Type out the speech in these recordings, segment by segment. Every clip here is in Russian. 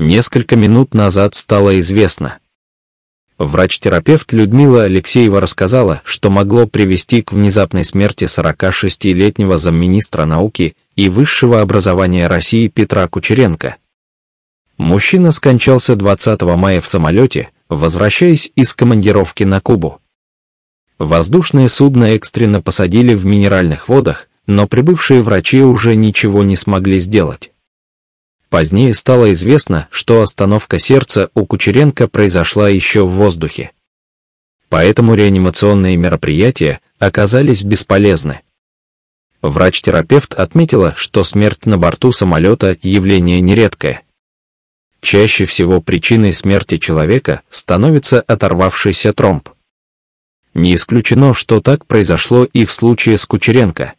несколько минут назад стало известно. Врач-терапевт Людмила Алексеева рассказала, что могло привести к внезапной смерти 46-летнего замминистра науки и высшего образования России Петра Кучеренко. Мужчина скончался 20 мая в самолете, возвращаясь из командировки на Кубу. Воздушное судно экстренно посадили в минеральных водах, но прибывшие врачи уже ничего не смогли сделать. Позднее стало известно, что остановка сердца у Кучеренко произошла еще в воздухе. Поэтому реанимационные мероприятия оказались бесполезны. Врач-терапевт отметила, что смерть на борту самолета – явление нередкое. Чаще всего причиной смерти человека становится оторвавшийся тромб. Не исключено, что так произошло и в случае с Кучеренко.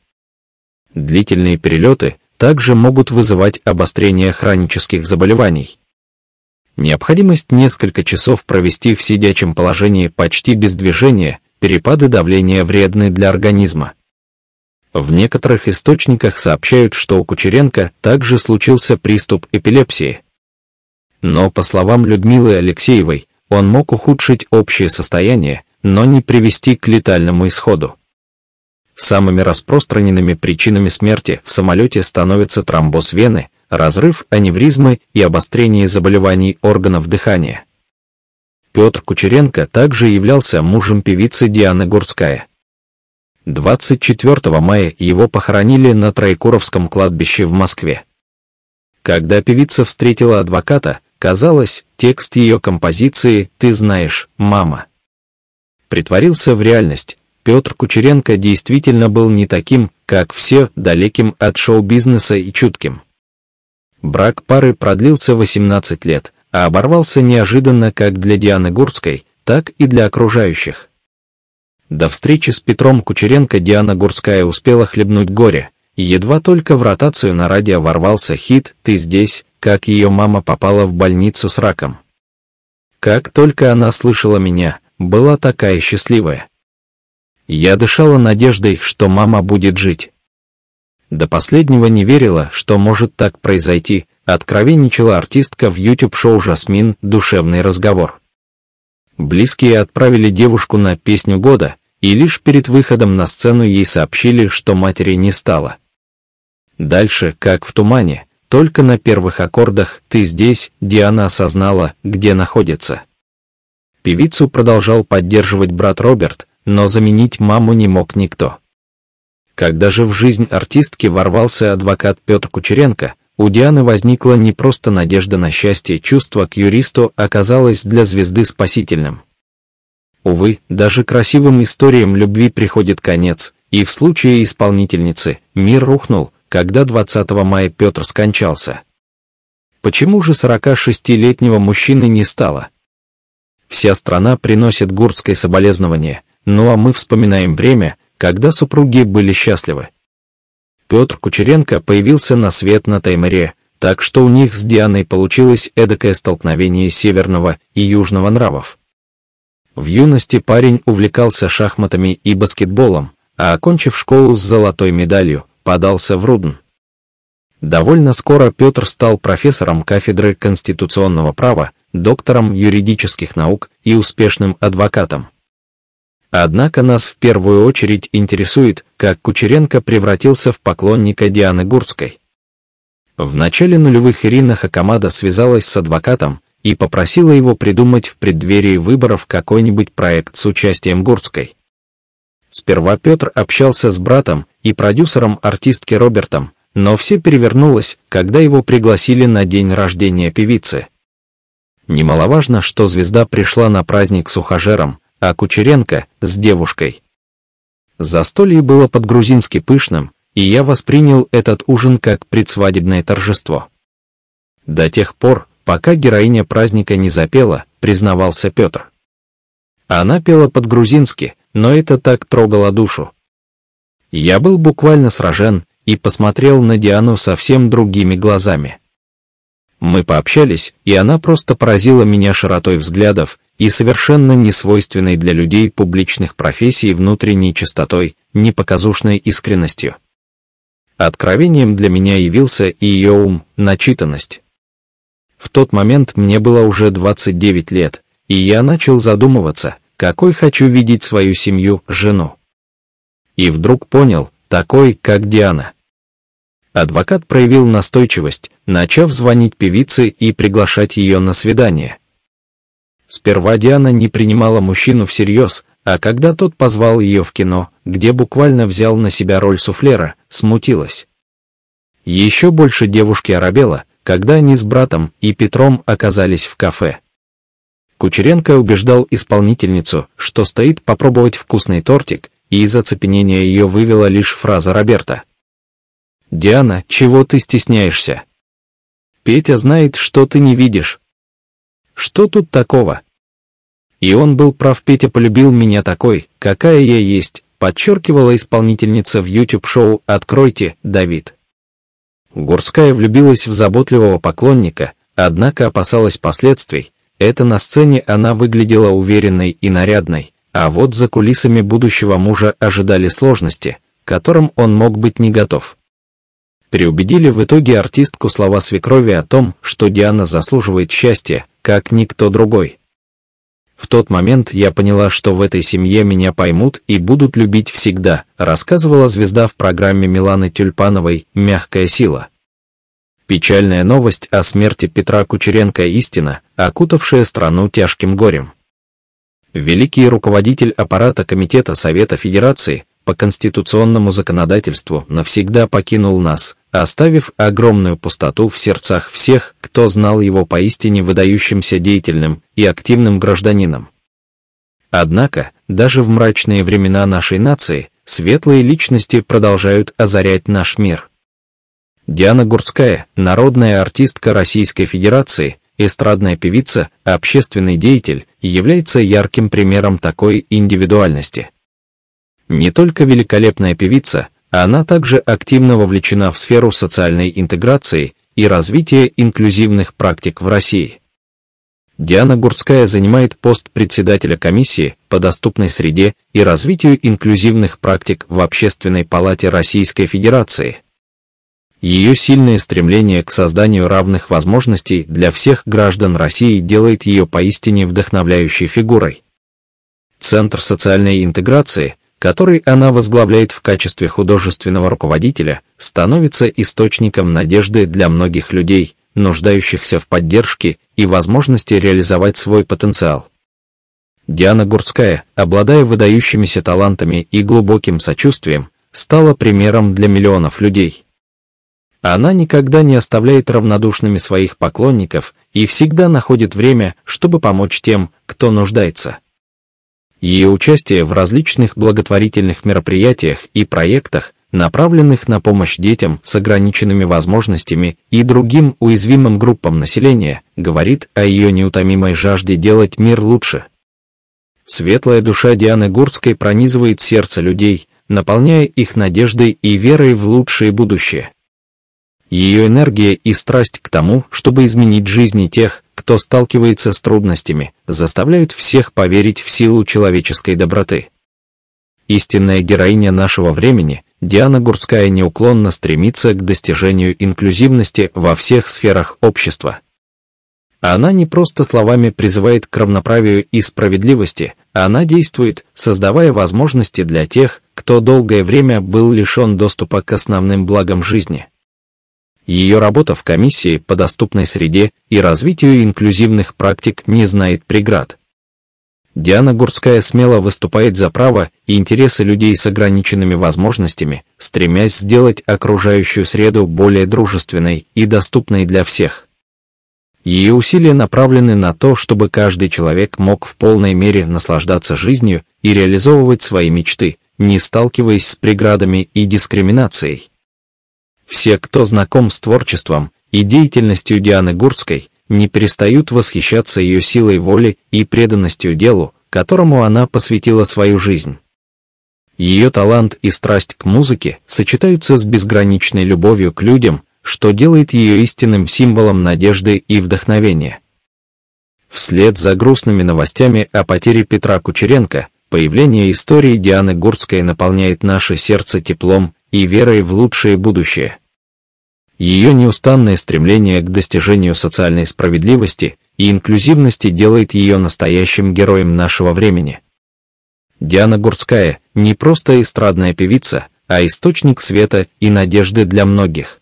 Длительные перелеты также могут вызывать обострение хронических заболеваний. Необходимость несколько часов провести в сидячем положении почти без движения, перепады давления вредны для организма. В некоторых источниках сообщают, что у Кучеренко также случился приступ эпилепсии. Но, по словам Людмилы Алексеевой, он мог ухудшить общее состояние, но не привести к летальному исходу. Самыми распространенными причинами смерти в самолете становятся тромбоз вены, разрыв аневризмы и обострение заболеваний органов дыхания. Петр Кучеренко также являлся мужем певицы Дианы Гурцкая. 24 мая его похоронили на Троекуровском кладбище в Москве. Когда певица встретила адвоката, казалось, текст ее композиции «Ты знаешь, мама» притворился в реальность, Петр Кучеренко действительно был не таким, как все, далеким от шоу-бизнеса и чутким. Брак пары продлился 18 лет, а оборвался неожиданно как для Дианы Гурцкой, так и для окружающих. До встречи с Петром Кучеренко Диана Гурская успела хлебнуть горе, и едва только в ротацию на радио ворвался хит «Ты здесь», как ее мама попала в больницу с раком. Как только она слышала меня, была такая счастливая. Я дышала надеждой, что мама будет жить. До последнего не верила, что может так произойти, откровенничала артистка в YouTube-шоу «Жасмин. Душевный разговор». Близкие отправили девушку на «Песню года», и лишь перед выходом на сцену ей сообщили, что матери не стало. Дальше, как в тумане, только на первых аккордах «Ты здесь» Диана осознала, где находится. Певицу продолжал поддерживать брат Роберт, но заменить маму не мог никто. Когда же в жизнь артистки ворвался адвокат Петр Кучеренко, у Дианы возникла не просто надежда на счастье, чувство к юристу оказалось для звезды спасительным. Увы, даже красивым историям любви приходит конец, и в случае исполнительницы мир рухнул, когда 20 мая Петр скончался. Почему же 46-летнего мужчины не стало? Вся страна приносит Гурцкой соболезнование. Ну а мы вспоминаем время, когда супруги были счастливы. Петр Кучеренко появился на свет на Таймыре, так что у них с Дианой получилось эдакое столкновение северного и южного нравов. В юности парень увлекался шахматами и баскетболом, а окончив школу с золотой медалью, подался в Рудн. Довольно скоро Петр стал профессором кафедры конституционного права, доктором юридических наук и успешным адвокатом. Однако нас в первую очередь интересует, как Кучеренко превратился в поклонника Дианы Гурцкой. В начале нулевых Ирина Хакамада связалась с адвокатом и попросила его придумать в преддверии выборов какой-нибудь проект с участием Гурцкой. Сперва Петр общался с братом и продюсером артистки Робертом, но все перевернулось, когда его пригласили на день рождения певицы. Немаловажно, что звезда пришла на праздник с ухажером, а Кучеренко — с девушкой. Застолье было по-грузински пышным, и я воспринял этот ужин как предсвадебное торжество. До тех пор, пока героиня праздника не запела, признавался Петр. Она пела по-грузински, но это так трогало душу. Я был буквально сражен и посмотрел на Диану совсем другими глазами. Мы пообщались, и она просто поразила меня широтой взглядов и совершенно несвойственной для людей публичных профессий внутренней чистотой, непоказушной искренностью. Откровением для меня явился и ее ум, начитанность. В тот момент мне было уже 29 лет, и я начал задумываться, какой хочу видеть свою семью, жену. И вдруг понял, такой, как Диана, адвокат проявил настойчивость, начав звонить певице и приглашать ее на свидание. Сперва Диана не принимала мужчину всерьез, а когда тот позвал ее в кино, где буквально взял на себя роль суфлера, смутилась. Еще больше девушки оробела, когда они с братом и Петром оказались в кафе. Кучеренко убеждал исполнительницу, что стоит попробовать вкусный тортик, и из оцепенения ее вывела лишь фраза Роберта – «Диана, чего ты стесняешься?» «Петя знает, что ты не видишь». «Что тут такого?» И он был прав, Петя полюбил меня такой, какая я есть, подчеркивала исполнительница в YouTube-шоу «Откройте, Давид». Горская влюбилась в заботливого поклонника, однако опасалась последствий. Это на сцене она выглядела уверенной и нарядной, а вот за кулисами будущего мужа ожидали сложности, которым он мог быть не готов переубедили в итоге артистку слова свекрови о том, что Диана заслуживает счастья, как никто другой. В тот момент я поняла, что в этой семье меня поймут и будут любить всегда, рассказывала звезда в программе Миланы Тюльпановой «Мягкая сила». Печальная новость о смерти Петра Кучеренко истина, окутавшая страну тяжким горем. Великий руководитель аппарата Комитета Совета Федерации по конституционному законодательству навсегда покинул нас, оставив огромную пустоту в сердцах всех, кто знал его поистине выдающимся деятельным и активным гражданином. Однако, даже в мрачные времена нашей нации, светлые личности продолжают озарять наш мир. Диана Гурцкая, народная артистка Российской Федерации, эстрадная певица, общественный деятель, является ярким примером такой индивидуальности. Не только великолепная певица, она также активно вовлечена в сферу социальной интеграции и развития инклюзивных практик в России. Диана Гурцкая занимает пост председателя комиссии по доступной среде и развитию инклюзивных практик в Общественной палате Российской Федерации. Ее сильное стремление к созданию равных возможностей для всех граждан России делает ее поистине вдохновляющей фигурой. Центр социальной интеграции – который она возглавляет в качестве художественного руководителя, становится источником надежды для многих людей, нуждающихся в поддержке и возможности реализовать свой потенциал. Диана Гурская, обладая выдающимися талантами и глубоким сочувствием, стала примером для миллионов людей. Она никогда не оставляет равнодушными своих поклонников и всегда находит время, чтобы помочь тем, кто нуждается ее участие в различных благотворительных мероприятиях и проектах, направленных на помощь детям с ограниченными возможностями и другим уязвимым группам населения, говорит о ее неутомимой жажде делать мир лучше. Светлая душа Дианы Гурцкой пронизывает сердце людей, наполняя их надеждой и верой в лучшее будущее. Ее энергия и страсть к тому, чтобы изменить жизни тех, кто сталкивается с трудностями, заставляют всех поверить в силу человеческой доброты. Истинная героиня нашего времени, Диана Гурцкая неуклонно стремится к достижению инклюзивности во всех сферах общества. Она не просто словами призывает к равноправию и справедливости, она действует, создавая возможности для тех, кто долгое время был лишен доступа к основным благам жизни. Ее работа в комиссии по доступной среде и развитию инклюзивных практик не знает преград. Диана Гурцкая смело выступает за право и интересы людей с ограниченными возможностями, стремясь сделать окружающую среду более дружественной и доступной для всех. Ее усилия направлены на то, чтобы каждый человек мог в полной мере наслаждаться жизнью и реализовывать свои мечты, не сталкиваясь с преградами и дискриминацией. Все, кто знаком с творчеством и деятельностью Дианы Гурцкой, не перестают восхищаться ее силой воли и преданностью делу, которому она посвятила свою жизнь. Ее талант и страсть к музыке сочетаются с безграничной любовью к людям, что делает ее истинным символом надежды и вдохновения. Вслед за грустными новостями о потере Петра Кучеренко, появление истории Дианы Гурцкой наполняет наше сердце теплом и верой в лучшее будущее. Ее неустанное стремление к достижению социальной справедливости и инклюзивности делает ее настоящим героем нашего времени. Диана Гурцкая не просто эстрадная певица, а источник света и надежды для многих.